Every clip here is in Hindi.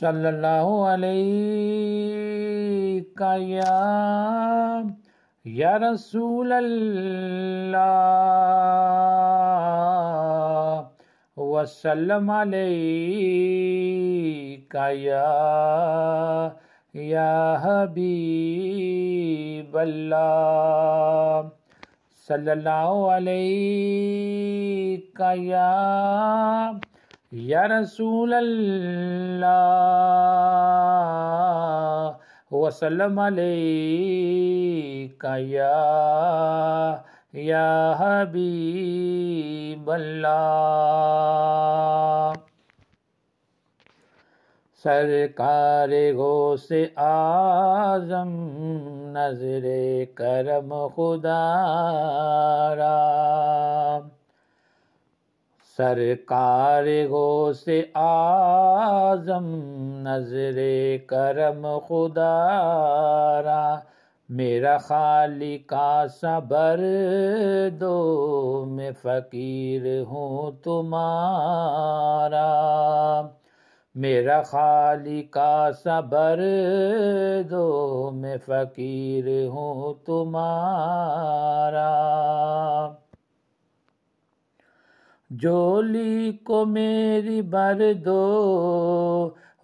صلى الله عليك يا يا رسول الله وسلم عليك يا يا حبيب الله صلى الله عليك يا या रसूल अल्लाह वसलम अलैका या या हबीब अल्लाह सरकार गो आजम नजरे करम खुदारा सरकार गो से आजम नजरे करम खुदारा मेरा खाली का सबर दो मैं फ़कीर हूँ तुम्हारा मेरा खाली का सबर दो मैं फ़कीर हूँ तुम्हारा जोली को मेरी भर दो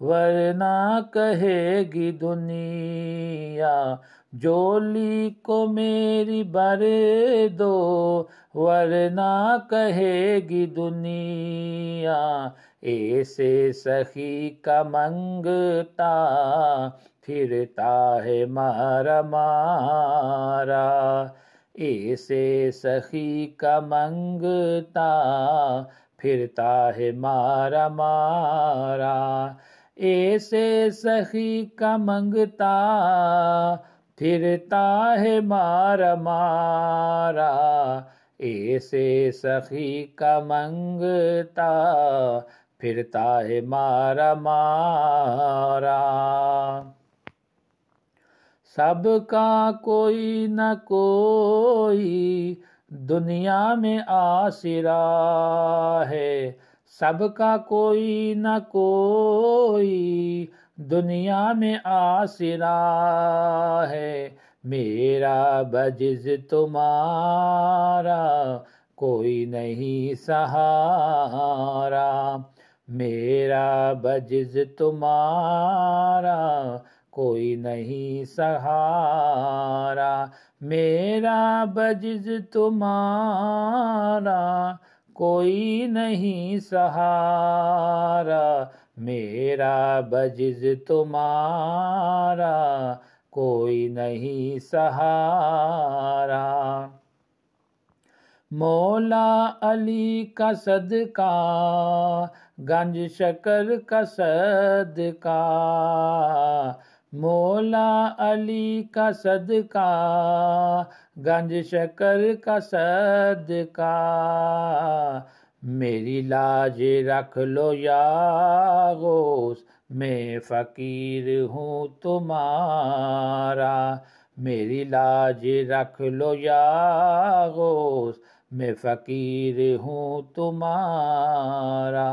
वरना कहेगी दुनिया जोली को मेरी भर दो वरना कहेगी दुनिया ऐसे सखी का मंगता फिरता है मारा मारा ऐसे सखी का मंगता फिरता है मारा मारा ऐसे सखी का मंगता फिरता है मारा मारा ऐसे सखी का मंगता फिरता है मारा मारा सबका कोई न कोई दुनिया में आसरा है सबका कोई न कोई दुनिया में आसरा है मेरा बजिज तुम्हारा कोई नहीं सहारा मेरा बजिज तुम्हारा कोई नहीं सहारा मेरा बजिज तुम्हारा कोई नहीं सहारा मेरा बजिज तुम्हारा कोई नहीं सहारा मौला अली का सदका गंज शकर का सदका मौला अली का सदका गंज शकर का सदका मेरी लाज रख लो या गोस मैं फकीर हूँ तुम्हारा मेरी लाज रख लो या गोस मैं फकीर हूँ तुम्हारा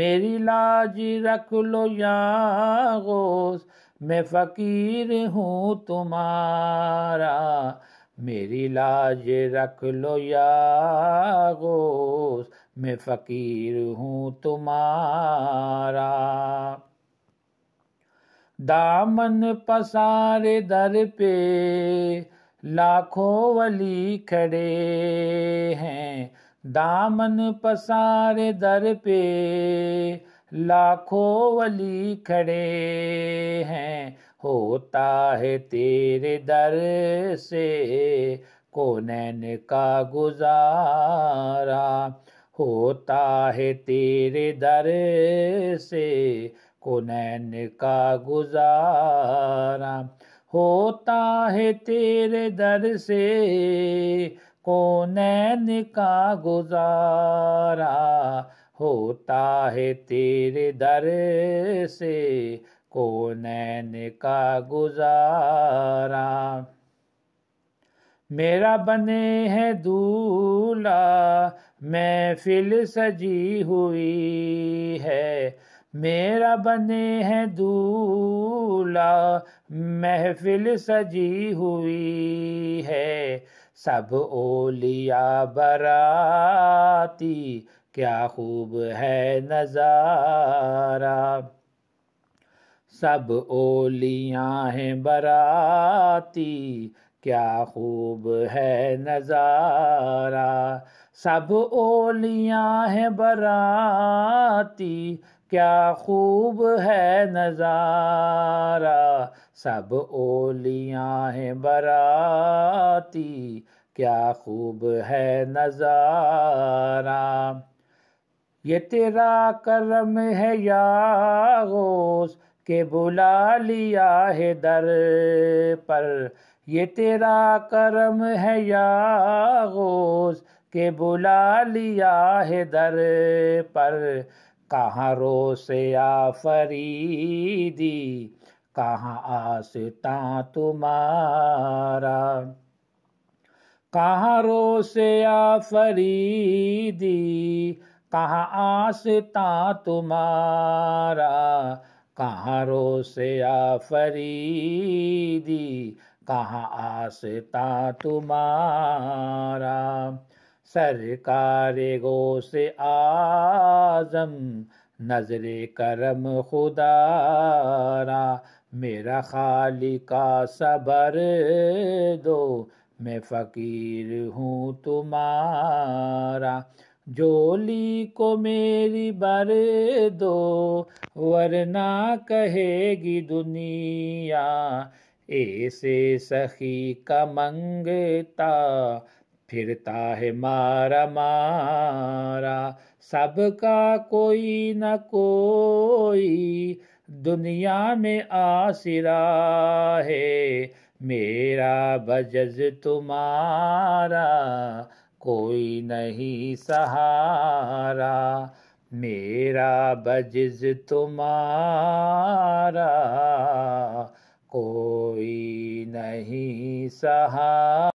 मेरी लाज रख लो या गोस मैं फकीर हूँ तुम्हारा मेरी लाज रख लो या गोस मैं फकीर हूँ तुम्हारा दामन पसारे दर पे लाखों वली खड़े हैं दामन पसारे दर पे लाखों वली खड़े हैं होता है तेरे दर से कोनैन का गुजारा होता है तेरे दर से कोनैन का गुजारा होता है तेरे दर से कोनैन का गुजारा होता है तेरे दर से को नैन का गुजारा मेरा बने है मैं महफिल सजी हुई है मेरा बने है दूला महफिल सजी हुई है सब ओलिया बराती क्या खूब है नज़ारा सब ओलियाँ हैं बराती क्या खूब है नज़ारा सब ओलियाँ हैं बराती क्या खूब है नज़ारा सब ओलियाँ हैं बराती क्या खूब है नज़ारा ये तेरा करम है या के बुला लिया है दर पर ये तेरा करम है या के बुला लिया है दर पर कहाँ रो से आफरीदी कहाँ आसता तुम्हारा कहाँ रो से आफरीदी कहाँ आसता तुम्हारा कहाँ रोसे आ फरीदी कहाँ आसता तुम्हारा सरकार गो से आजम नजर करम खुदारा मेरा खाली का सबर दो मैं फ़कीर हूँ तुम्हारा जोली को मेरी बर दो वरना कहेगी दुनिया ऐसे सखी का मंगता फिरता है मारा मारा सबका कोई न कोई दुनिया में आसरा है मेरा बजज तुम्हारा कोई नहीं सहारा मेरा बजज तुम्हारा कोई नहीं सहारा